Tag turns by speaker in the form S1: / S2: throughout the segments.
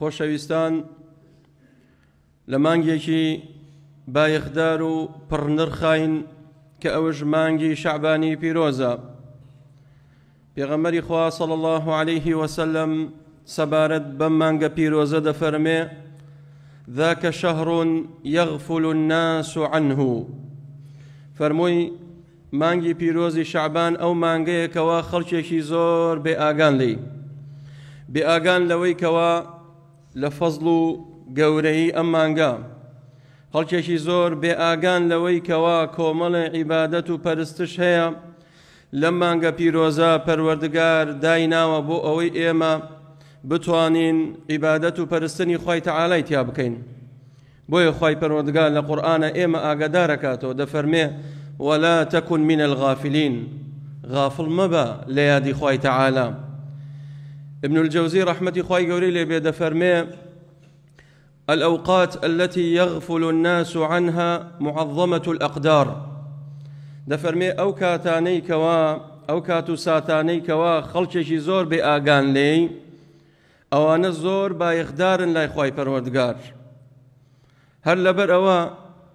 S1: خۆشەویستان لە مانگێکی بایەخدار و پڕنرخین کە ئەوەش مانگی شعبانی پیرۆزە پیغمبر خوا صڵ الله عليه وسلم سەبارەت بەم مانگە پیرۆزە دەفەرمێ ذاك شهر يغفل الناس عنه فرموي مانگی پیرۆزی شعبان ئەو مانگەیەکەوە خەڵکێکی زۆر بێ ئاگان لي بێ ئاگان لەوەی کەوە لە فەزڵ و گەورەی ئەم مانگا هەڵکێکی زۆر بێ ئاگان لەوەی کەوا کۆمەڵی عیبادەت و پەرستش هەیە لەم مانگە پیرۆزە پەروەردگار دایناوە بۆ ئەوەی ئێمە بتوانین عیبادەت و پەرستنی خی تەعاالای تیا بکەین بۆیە خی پەروەردگار لە قورآانە ئێمە ئاگدارەکاتەوە دەفەرمێ وەلا تەکون منە الغافلین غافڵ مەبە لە یادی خی تەعاالە ابن الجوزي رحمة خواي قولي لي بيد فرمي الأوقات التي يغفل الناس عنها معظمة الأقدار دفرمي أو كاتاني كوا أو كاتو ساتاني كوا خلشي زور بآغان لي ئەوانە زۆر بایەخدارن لای خی پەروەردگار. هەر لەبەر ئەوە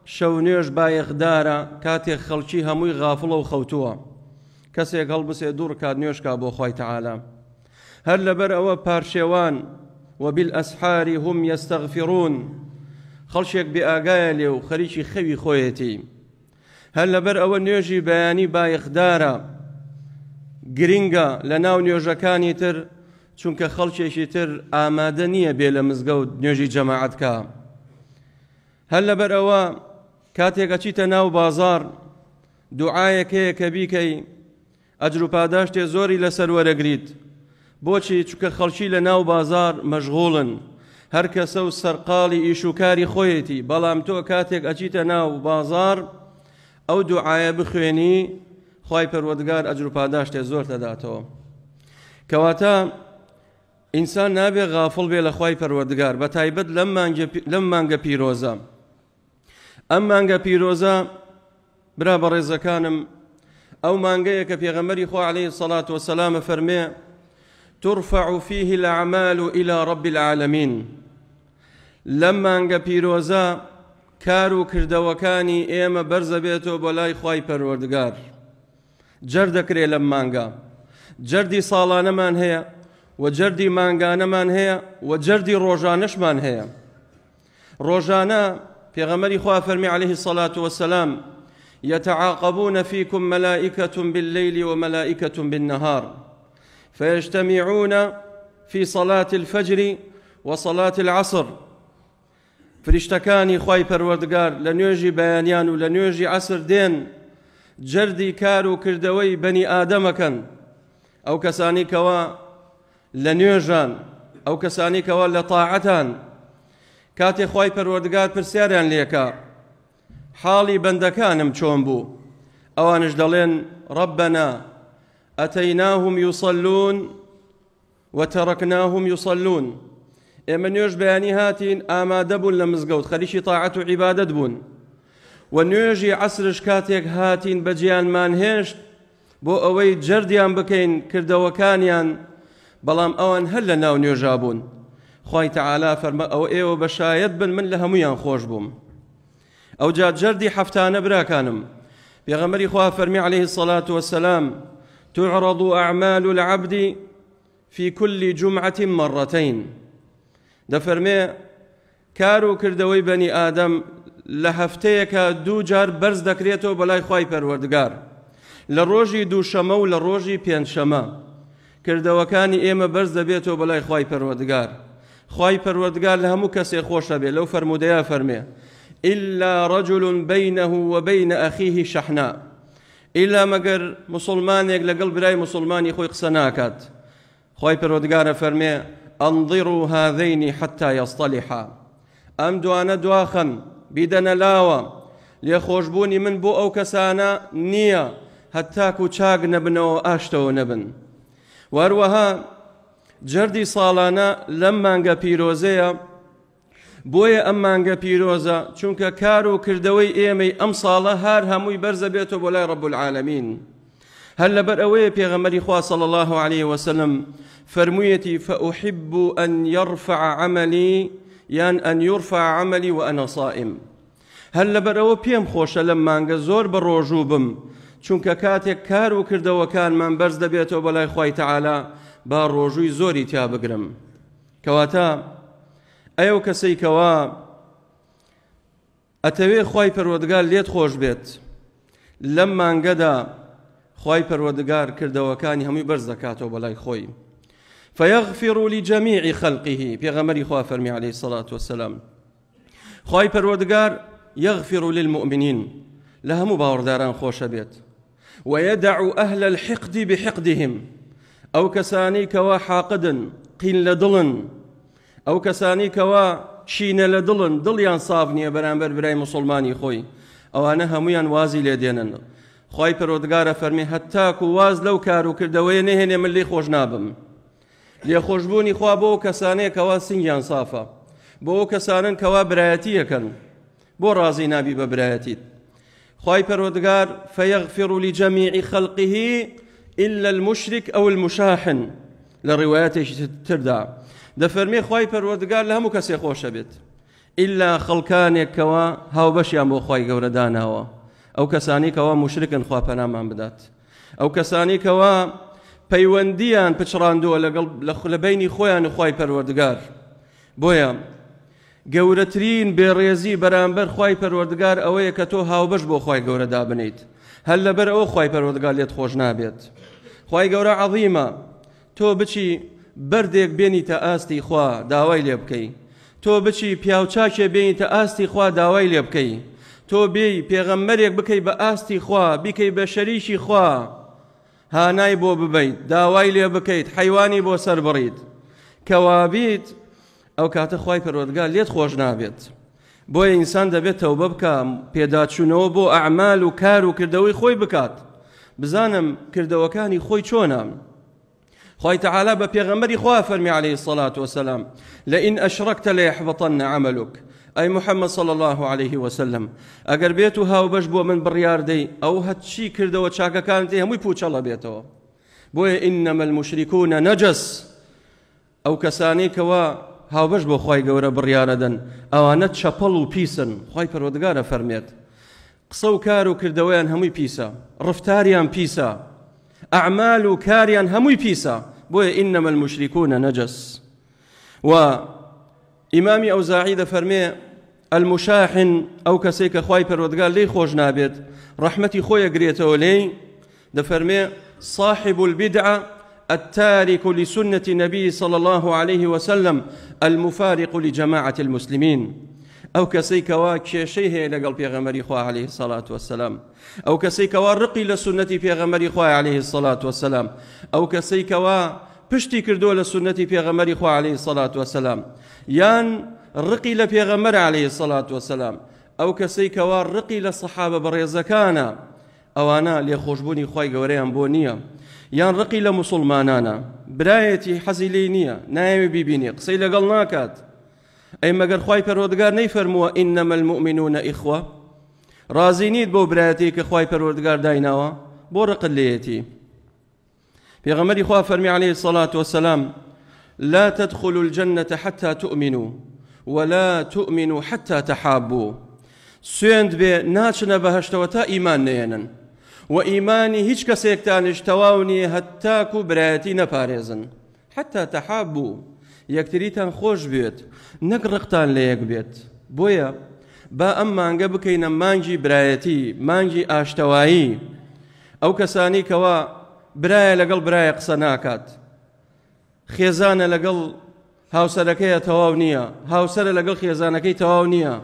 S1: شەو نوێژ بایەخدارە کاتێک خەڵکی هەمووی غافڵە و خەوتووە. کەسێک هەڵبسێ دوور کات نوێشکا بۆ خی تەعاالە. هەر لەبەر ئەوە پارشێوان و بالئەسحاری هم یستەغفرون خەڵشێک بێئاگایە لێ و خەریکی خەوی خۆیەتی هەر لەبەر ئەوە نوێژی بەیانی بایەخدارە گرنگە لە ناو نوێژەکانی تر چونکە خەڵکێکی تر ئامادە نییە بێ لە مزگەوت نوێژی جەماعەتکە هەر لەبەر ئەوە کاتێکە چیتە ناو بازار دوعاەکەیە کە بیکەی ئەجروپاداشتێ زۆری لەسەر وەرەگریت بۆچی چووکە خەڵکی لە ناو بازار مەژغۆڵن هەر کەسە و سەرقاڵی ئیشوکاری خۆیەتی بەڵام تۆ کاتێک ئەچیتە ناو بازار ئەو دوعاە بخوێنی خی پەروەگار ئەجروپاداشتێ زۆر دەداتەوە کەواتە ئینسان نابێ غافڵ بێ لە خی پەروەگار بە تایبەت لەم مانگە پیرۆزە ئەم مانگە پیرۆزە برا بە ڕێزەکانم ئەو مانگەیە کە پێغەمەری خۆ عليه سەڵات وەسەلامە فەرمێ ترفع فيه الأعمال إلى رب العالمين لما أنجا بيروزا كارو كردوكاني إيما برزا بيتو بولاي خواي پروردگار جردكري لما أنجا جردي صالانا من هي وجردي مانغانة من هي وجردي روجانش من هي روجانا پیغمبر خوا فرمي عليه الصلاة والسلام يتعاقبون فيكم ملائكة بالليل وملائكة بالنهار فيجتمعون في صلاة الفجر وصلاة العصر فریشتەکانی خی پەروەردگار لە نوێژی بەیانیان و لە نوێژی عسر دێن جەردی کار و کردەوەی بەنی ئادەمەکەن ئەو کەسانی کەەوە لە نوێژان ئەو کەسانی کەەوە لە تاعەتان کاتێ خی پەروەردگار پرسیاریان لێکە حاڵی بەندەکانم چۆن بوو ئەوانش دەڵێن ڕبنا اتيناهم يصلون وتركناهم يصلون امن نوێژ بياني هاتين آما دبون مزگەوت خليشي تاعەت عبادة دبون بوون و نوێژی عسرش کاتێک هاتین بە جیانمان هێشت بۆ ئەوەی جەردیان بکەین کردەوەکانیان بەڵام ئەوان ناو نيجابون بوون تعالى فرما او ايو بشايد بن من لە هەمویان خۆش او جاد جردي حفتان هەفتانە براکانم پێغەمەری خوا فرمي عليه الصلاة والسلام تعرض اعمال العبد في كل جمعه مرتين دەفەرمێ كارو و بني ادم ئادەم لە هەفتەیەکە بلاي جار بەرز دەکرێتەوە بەلای خی پەروەردگار لە ڕۆژی دووشەمە و لە ڕۆژی پێنجشەمە کردەوەکانی ئێمە بەرز دەبێتەوە بەلای خی پەروەردگار خی پەروەردگار لهمو كسي خوش خۆشە لو فرمو ديا فرمي إلا رجل بينه وبين أخيه شحناء ئیلا مەگەر مسلمانێک لەگەڵ برای مسلمانی خۆی قسە ناکات خۆی پەرۆدگارە فەرمێ ئەنظر و هاذینی حتا یاستەلیحا ئەم دوانە دواخەن بیدەنە لاوە لێخۆشببوونی من بۆ ئەو کەسانە نییە هەتاک و چاک نەبنەوە ئاشتەوە نەبن وەروەها جەردی ساڵانە لەم مانگە پیرۆزەیە بۆیە ئەم مانگە پیرۆزە چونکە کار و کردەوەی ئێمەی ئەم ساڵە هەر هەمووی بەرزە بێتەوە بۆ لای ڕەبول العالمین هەر لەبەر ئەوەیە پێغەمەری خوا صلى الله عليه وسلم فرموویەتی فأحب أن يرفع عملي یان ئەن يرفع عملي وأنا صائم هەر لەبەر ئەوە پێم خۆشە لەم مانگە زۆر بە ڕۆژوو بم چونکە کاتێک کار و کردەوەکانمان بەرز دەبێتەوە بەلای خی تەعالا با ڕۆژووی زۆری تیا بگرم کەواتە ئەو کەسەی کەوا ئەتەوێ خی پەروەردگار لێت خۆش بێت لەم مانگەدا خی پەروەردگار کردەوەکانی هەمووی بەرز دەکاتەوە بەلای خۆی فيغفر لجميع خلقه بيغمري خوا فرمي عليه الصلاة والسلام خواي پروردگار يغفر للمؤمنين لهم باورداران خوش بيت ويدع أهل الحقد بحقدهم أو كساني كوا حاقدا قيل لدلن ئەو کەسانی کەوا چینە لە دڵن دڵیان ساف نییە بەرامبەر برای مسلمانی خۆی ئەوانە هەمویان وازی لێ دێنن خی پەرۆدگارە فەرمی هەتاک و واز لەو کار و کردەوەی نهێنێ من لی خۆش نابم لێخۆشببوونی خوا بۆ کەسانەیە کەوا سنگیان سافە بۆ ئەو کەسانن کەوا برایەتی یەکەن بۆ ڕازی نابی بە برایەتیت خی پەرۆدگار فەیەغفر و لی جەمیعی خەلقیهی إلا المشرك أو المشاحن لرواياته تردع دەفەرمی خی پەروەردگار لە هەموو کەسێ خۆشە بێت ئللا خەڵکانێکەوە هاوبەشیان بۆ خی گەورەداناوە ئەو کەسانیکەوە مشرکن خواپەنامان بدات ئەو کەسانیکەوە پەیوەندیان پچڕاندووە لەگەڵ لە خولەبینی خۆیان و خی پەروەردگار بۆیە گەورەترین بێڕێزی بەرامبەر خی پەروەردگار ئەوەیە کە تۆ هاوبەش بۆ خی گەورەدا بنیت هەل لەبەر ئەو خی پەروەردگار لێت خۆش نابێت خی گەورە عظیمە تۆ بچی بردێک بێنی تە ئاستی خوا داوای لێ بکەی تۆ بچی پیاوچاکێ بێنی تە ئاستی خوا داوای لێ بکەی تۆ بێی پێغەممەرێک بکەی بە ئاستی خوا بیکەی بە شەریشی خوا هانای بۆ ببیت داوای لێ بکەیت حیوانی بۆ سەر بڕیت کەوابیت ئەو کاتە خی پەرۆدگا لێت خۆش نابێت بۆیە ئینسان دەبێت تەوبە بکە پێداچوونەوە بۆ ئەعمال و کار و کردەوەی خۆی بکات بزانم کردەوەکانی خۆی چۆنام خوي تعالى ببي غمري خوافا عليه الصلاة والسلام لئن أشركت ليحبطن عملك أي محمد صلى الله عليه وسلم أجر بيتها وبجبو من برياردي دي أو هتشي كرده وتشاكا كانت هي مو يبوش الله بيته بوي إنما المشركون نجس أو كسانيك و هاو بجبو خوي جورا بريار أو نتشا بلو بيسن خوي برودجارا فرميت قصو كارو كردوان همي بيسا رفتاريان بيسا أعمال كاريا هم هەمووی بوي إنما المشركون نجس و و أوزاعي ذا دەفەرمێ المشاحن أو كسيك خواي بردقال لي خوش نابت رحمتي خويا خۆیە لي ذا دەفەرمێ صاحب البدعة التارك لسنة نبي صلى الله عليه وسلم المفارق لجماعة المسلمين ئەو کەسەی کەوا کێشەی هەیە لەگەڵ پێغەمەری خوا عليه الصلاة والسلام ئەو کەسەی کەوا ڕقی لە سنەتی پێغەمەری خوا عليه سەلات او کسی کەسەی کەوا پشتی کردو لسنتی پیغمبری خواه علیه عليه سەلات وسلام یان لپیغمبر علیه پێغەمەر عليه سەلات وسلام ئەو کەسەی کەوا لصحابه لە او انا ئەوانە لێخۆشببوونی خی گەورەیان بۆ نییە یان رقی لمسلمانانا برایتی برایەتی حەزی لی نییە نایوی بیبینی قسەی لەگەڵ ناکات ئەی مەگەر خی پەرۆدگار نەیفەرمووە ئینەمە انما المؤمنون اخوه نیت بو برایەتی کە خی پەرۆردگار دایناوە بورق ڕقت لێتی پێغەمەری خوا فەرمی عليه الصلاة والسلام لا تدخلوا الجنة حتى تؤمنوا ولا تؤمنوا حتى تحابوا سوێند بێ ناچنە بەهشتەوە تا ئیمان نێنن و ئیمانی هیچ کەسێکتانش تەواو نیە هەتاکو برایەتی نەپارێزن حتا تەحاب یەکتریتان خۆش بێت نەک ڕقتان لە یەک بێت بۆیە با ئەم مانگە بکەینە مانگی برایەتی مانگی ئاشتەوایی ئەو کەسانی کەوا برایە لەگەڵ برایە قسە ناکات خێزانە لەگەڵ هاوسەرەکەیە تەواو نییە هاوسرە لەگەڵ خێزانەکەی تەواو نییە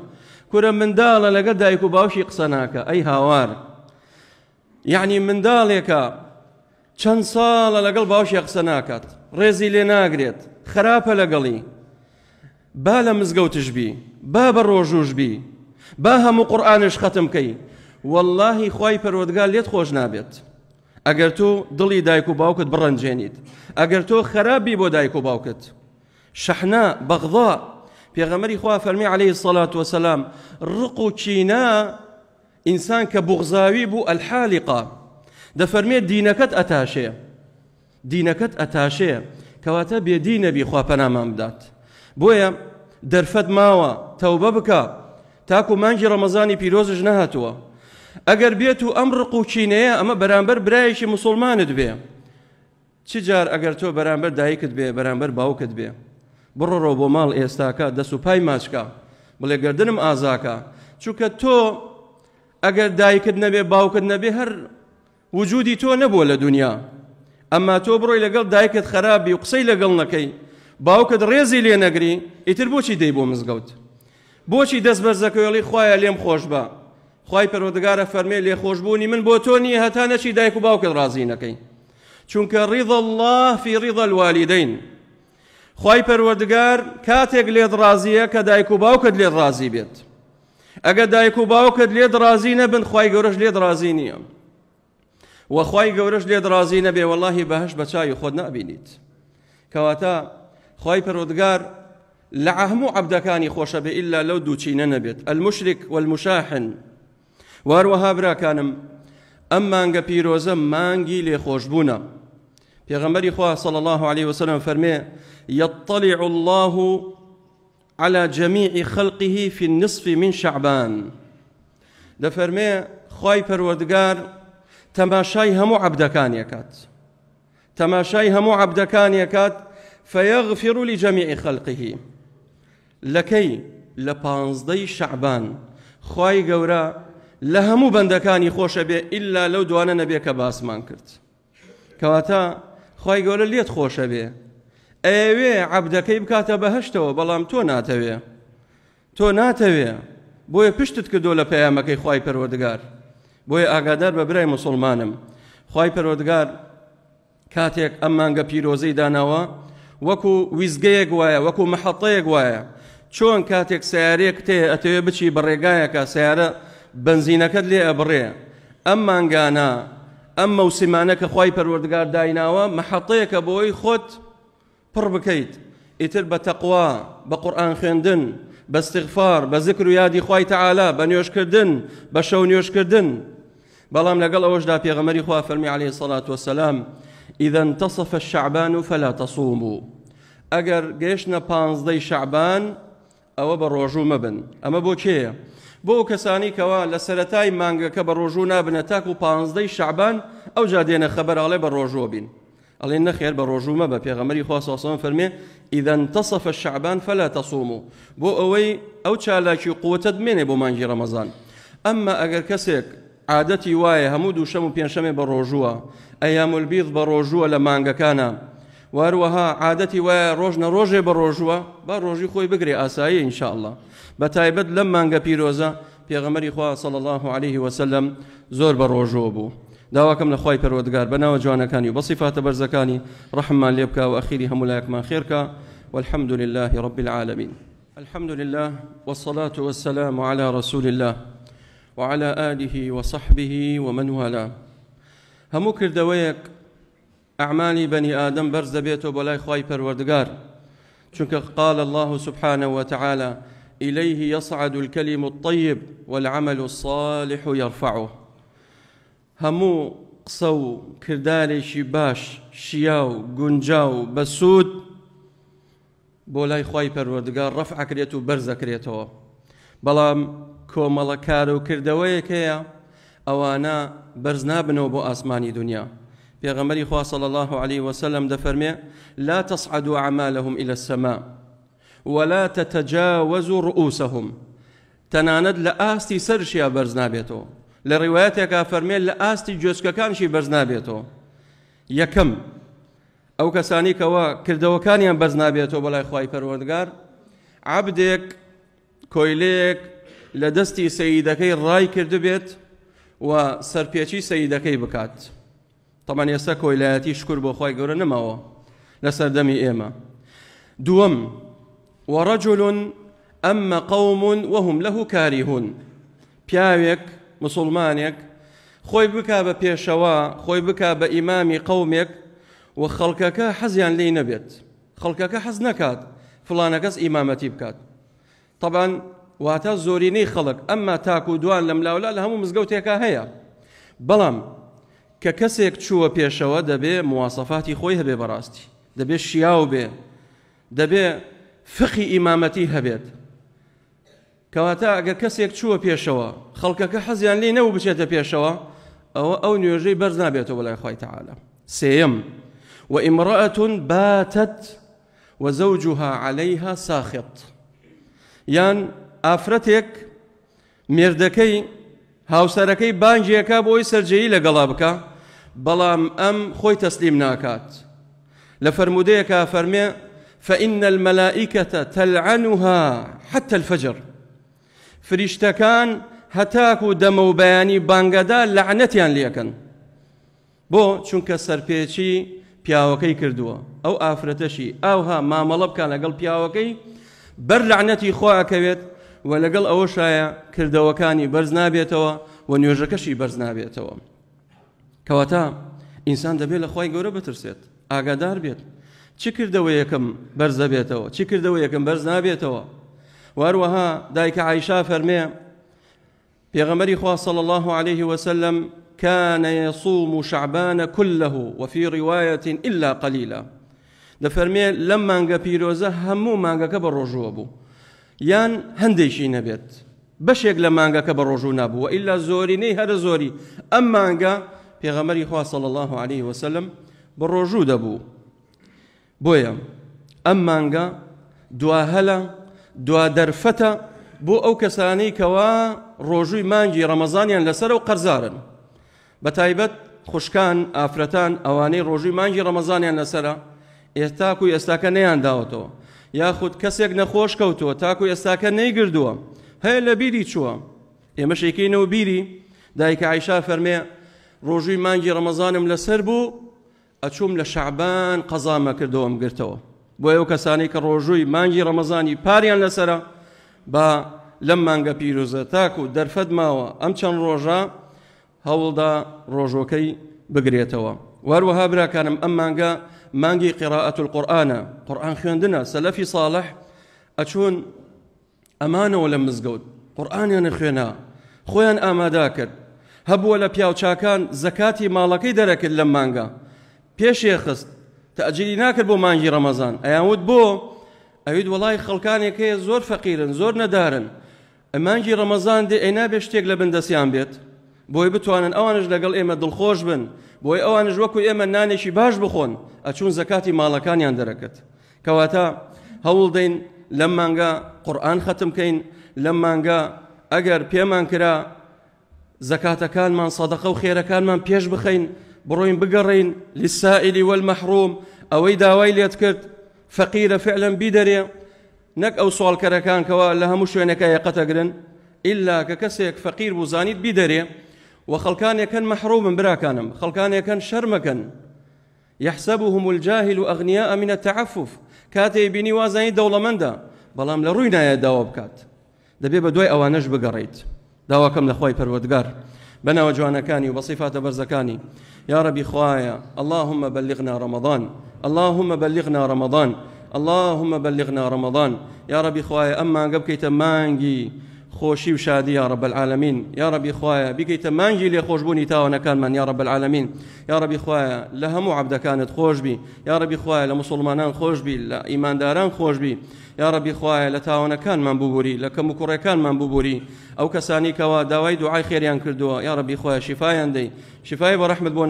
S1: کورە منداڵە لەگە دایک و باوشی قسە ناکە ئەی هاوار یعنی منداڵێکە چەند ساڵە لەگەڵ باوشی قسە ناکات ڕێزی لێ ناگرێت خراپە لەگەڵی با لە مزگەوتشبی با بە ڕۆژوشبی با هەموو قورآانش ختم كي والله خی پەرۆدگار لێت خوش نابێت ئەگەر تۆ دڵی دایک و باوکت بڕەنجێنیت ئەگەر تۆ خراپبی بۆ دایک و باوکت شەحنا بەغضا پێغەمەری خوا فەرمی عليه الصلاة والسلام رقو و انسان ئینسان کە بغزاوی بوو ئەلحالیقا دەفەرمێت دینەکەت ئەتاشێ دینەکەت کەواتە بێدی نەبی خوا پەنامان بدات بۆیە دەرفەت ماوە تەوبە بکە تاکو مانگی ڕەمەزانی پیرۆزش نەهاتووە ئەگەر بێت و ئەم ڕق و چینەیە ئەمە بەرامبەر برایەکی مسلمانت بێ چ جار ئەگەر تۆ بەرامبەر دایکت بێ بەرامبەر باوکت بێ بڕۆ بۆ ماڵ ئێستاکە دەست و پای ماچکە بڵێ گردنم ئازاکە چونکە تۆ ئەگەر دایکت نەبێ باوکت نەبێ هەر وجودی تۆ نەبووە لە دنیا ئەمما تۆ بڕۆی لەگەڵ دایکت خەرابی و قسەی لەگەڵ نەکەی باوکت ڕێزی لێ نەگری ئیتر بۆچی دەی بۆ مزگەوت بۆچی دەست بەرزەکەوێڵی خخوایە لێم خۆش بە خی پەرۆدەگارە فەرمێ لێ خۆشببوونی من بۆ تۆ نیە هەتا نەچی دایک و باوکت ڕازی نەکەی چونکە ڕیضە الله فی ڕیضە الوالدین خی پەروەردگار کاتێک لێت ڕازیە کە دایک و باوکت لێت ڕازی بێت ئەگە دایک و باوکت لێت ڕازی نەبن خی گەورەش لێت ڕازی نییە وخوي گەورەش لێ درازی نەبێ والله بهش بە خود نابينيت كواتا خوي خی لعهمو لە هەموو عبدەکانی خۆشە بێ ئللا لەو دووچینە نەبێت المشرك والمشاحن واروەها براکانم ئەم مانگە پیرۆزە لي لێخۆشببوونە پێغەمبەری خوا صلى الله عليه وسلم فرمي يطلع الله على جميع خلقه في النصف من شعبان دفرمي خوي پەروەردگار تەماشای هەموو عبدەکانیەکات تەماشای هەموو عبدەکانیەکات فەیەغفر و لی جەمیعی خەلقیهی لەکەی لە پانزدەی شعبان خی گەورە لە هەموو بەندەکانی خۆشە بێ ئللا لەو دوانە نەبێ کە باسمان کرد کەواتە خی گەورە لێت خۆشە بێ ئەوێ عبدەکەی بکاتە بەهشتەوە بەڵام تۆ ناتەوێ تۆ ناتەوێ بۆیە پشتت کردو لە پەیامەکەی خی پەروەردگار بۆیە ئاگادار بە برای مسلمانم خی پەرۆدگار کاتێک ئەم مانگە پیرۆزەی داناوە وەکو ویزگەیەک وایە وەکو مەحەڵەیەک وایە چۆن کاتێک سیارێک تێ ئەتەوێ بچی بەڕێگایەکە سیارە بنزینەکەت لێ ئەبڕێ ئەم مانگانە ئەم مەوسیمانە کە خی پەروەردگار دایناوە مەحەڵەیەکە بۆی خۆت پڕ بکەیت ئیتر بە تەقوا بە قورآان خوێندن بە استغفار بە ذکر و یادی خی تەعالا بە نوێشکردن بە شەو نوێشکردن لقل أوجد ئەوەشدا پێغەمەری خوا فەرمی عليه الصلاة والسلام إذا انتصف الشعبان فلا تصوموا ئەگەر گەشتە پانزدەی شعبان أو بروجو مبن أما ئەمە بۆ کێیە بۆ کەسانی کەوا لە سەتای مانگەکە بە ڕۆژوو نابنە تاک شعبان ئەو جا دێنە خەبەرڵێ بە ڕۆژۆ بین ئەڵێ نەخێر بە ڕۆژومە بە پێغەمەری خواسەسان فەرمێ ئیدەن تەسەفە شعبان فەلا تەسووم و بۆ ئەوەی ئەو چالاکی قوتت مێنێ بۆ مانگی ڕەمەزان ئەمما عادتي وایە هەموو دووشەم و پێنجشەمێ بە ڕۆژووە البيض بیت بە ڕۆژووە لە مانگەکانە واروەها عادەتی وایە ڕۆژنە ڕۆژێ بە ڕۆژووە بە ڕۆژی خۆی بگرێ ئاسایی ئینشاءله بە تایبەت لەم مانگە پیرۆزە پێغەمەری خوا الله عليه وسلم زۆر بە بو بوو. داواکەم لە خی پەرۆدگار بەناوە جوانەکانی و بەسیفاتە بەرزەکانی ڕحممان لێ بکە و ئەخیری هەمولایەکمان خێرکە والحمد لله رب العالمين الحمد لله والصلاة والسلام على رسول الله وعلى آله وصحبه ومن والاه همو کردەوەیەک أعمالي بني آدم بيته دەبێتەوە بەلای خی پەروەردگار چونك قال الله سبحانه وتعالى إليه يصعد الكلم الطيب والعمل الصالح يرفعه همو قصو كرداري شباش شياو قنجاو بسود بولاي و پروردگار رفع كريتو برزا كريتو بلام کۆمەڵە کارە و کردەوەیەکەیە ئەوانە بەرز نابنەوە بۆ ئاسمانی دنیا پێغەمەری خواصل الله عليه وسلم دەفەرمێ لا تصعدوا أعمالهم إلى السماء ولا تتجاوزوا رؤوسهم تەنانەت لە ئاستی سەرشیا بەرز نابێتەوە لە ڕیواەتێکا فەرمێن لە ئاستی جۆسکەکانشی بەرز نابێتەوە یەکەم ئەو کەسانی کەەوە کردەوەکانیان بەرز نابێتەوە بەلای خی پەروەردگار عبدێک کۆیلەیەک لە دەستی سەیدەکەی ڕای کرد بێت و سەرپێکی سەیدەکەی بکات تەمان ئێستا کۆیلایەتی شکر بۆ خی گەورە نماوە لە سەردەمی ئێمە دووەم وەڕەجلون ئەممە قەومون وەهم لەه کاریهون پیاوێک مسلمانێک خۆی بک بە پێشەوە خۆی بک بە ئیمامی قومێک و خەڵکەکە حەزیان لی نەبێت خەڵکەکە حەز نەکات فلانە کەس ئیمامەتی بکات طبعاً واتە زوريني خلق اما تاكو دوان لم ملاولا لە هەموو مزگەوتێکا هەیە بەڵام کە کەسێک چووە پێشەوە دەبێ موواسەفاتی خۆی هەبێ بەڕاستی دبي شیاو بێ دەبێ فقی ئیمامەتی هەبێت کەواتە ئەگەر کەسێک چووە پێشەوە خەڵکەکە حەزیان لی نەوە بچێتە پێشەوە او ئەو نوێژەی بەرز نابێتەوە بەلای خی تعاالە سێم وئمرأة باتت وزوجها عليها ساخط يعني ئافرەتێک مێردەکەی هاوسەرەکەی بانجیەکە بۆی سەررجەیی لەگەڵا بکە بەڵام ئەم خۆی تەسلیم ناکات لە فرەرمودەیەکە فەرمێ فإن الملائكة تلعنها حتى الفجر فریشتەکان هەتاک و دەمە و بەیانی بانگەدا لەعنەتیان لەکەن بۆ چونکە سەرپێچی پیاوەکەی کردووە ئەو ئافرەتەشی ئاوها مامەڵە بکە لەگەڵ پیاوەکەی بەر لەعنەتی خۆ ئەکەوێت و لەگەڵ ئەوە شایە کردەوەکانی بەرز نابێتەوە و نوێژەکەشی بەرز نابێتەوە کەواتە ئینسان دەبێت لە خی گەورە بترسێت ئاگادار بێت چی کردەوە یەکەم بەرز دەبێتەوە چی کردەوە یەکەم بەرز نابێتەوە وەروەها دایکە عیشا فەرمێ پێغەمەری خوا صلى الله عليه وسلم كان يصوم شعبان كله وفي رواية إلا قليلا دفرمي لما مانگە پیرۆزە همو مانگەکە بە ڕۆژوە بوو یان هەندێکی نەبێت بەشێک لە مانگەکە بە ڕۆژوو نبووە ئللا زۆرینەی هەرە زۆری ئەم مانگە پێغەمەری خواصل الله عليه وسلم بە ڕۆژوو دەبوو بۆیە ئەم مانگە دواهەلە دوا دەرفەتە بۆ ئەو کەسانەی کەوا ڕۆژووی مانگی ڕەمەزانیان لەسەر و قەرزارن بە تایبەت خوشکان ئافرەتان ئەوانەی ڕۆژووی مانگی ڕەمەزانیان لەسرە ئێستاکو و ئێستاکە نەیان داوەتەوە یاخود کەسێک نەخۆش کەوتووە تاکو ئێستاکە نەیگردووە هەیە لە بیری چووە ئێمەشێکینەوە بیری دایکە عیشا فەرمێ ڕۆژووی مانگی ڕەمەزانم لەسەر بوو ئەچووم لە شعبان قەزامە کردەوەم گرتەوە بۆ ئەو کەسانی کە ڕۆژووی مانگی ڕەمەزانی پاریان لەسرە با لەم مانگە پیرۆزە تاکو و دەرفەت ماوە ئەم چەند ڕۆژە هەوڵدا ڕۆژۆکەی بگرێتەوە. وەروەها براکانم ئەم مانگە مانگی قراءەت القورآانە قورآان خوێندنە سەلەفی ساڵح ئەچون ئەمانەوە لە مزگەوت قورآانیانە خوێنا خۆیان ئامادا کرد هەبووە لە پیاوچاکان زەکاتی ماڵەکەی دەرەکرد لە مانگە پێشێ خست تەجلی ناکرد بۆ مانگی ڕەمەزان ئەیانوت بۆ ئەوید وڵی خەڵکانێکەیە زۆر فەقیرن زۆر نەدارن ئەمانگی ڕەمەزان دێ ئەینا بێ شتێک لە بندەسیان بێت بوي بتوانن ئەوانش لەگەڵ دل خوش بن بوي اوانج وكو ايما نانێکی باش بخۆن ئەچون زەکاتی ماڵەکانیان دەرەکەت کەواتە هەوڵ دەین لەم مانگە قورآن ختمکەین لەم مانگە ئەگەر پێمان کرا زەکاتەکانمان سەدەقە و خێرەکانمان پێش بخەین بڕۆین بگەڕین لسائلی والمەحروم ئەوەی داوای لێت کرد فعلا فعلم نك نەک ئەو سوالکەرەکانکەوە لە هەموو شوێنەکە یەقەتەگرن اي قتقرن إلا ككسيك فقير زانیت بیدەرێ وخلكان يكن محروم براكانم خلقان يكن شرمكا يحسبهم الجاهل أغنياء من التعفف كاتي بني وازاي دولة مندا بلام لروينا يا دواب بكات دبي بدوي أوانج بقريت داوا كم لخوي بروتجار بنا كاني وبصفات برزكاني يا ربي خوايا اللهم بلغنا رمضان اللهم بلغنا رمضان اللهم بلغنا رمضان يا ربي خوايا أما قبكي مانجي خوشی و شادی یا رب العالمین یا ڕبی خوش بونی تا و خۆشببوونی من یا رب العالمین یا ڕبی خوایە عبد کانت خوش بی یا ڕبی خوایە لە مسلمانان خۆشببی لە خوش بی یا و ڕبی خوایە لە تاوانەکانمان کره لە من ببوري او کسانی که و دوای دعای دوعای خێریان کردووە یا ڕبی خوایە شیفایان دەی شفای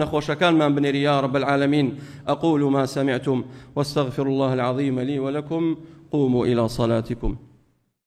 S1: خوش بۆ من بنێری یا رب العالمین أقول ما سمعتم واستغفر الله العظيم لي ولكم قوموا إلى صلاتكم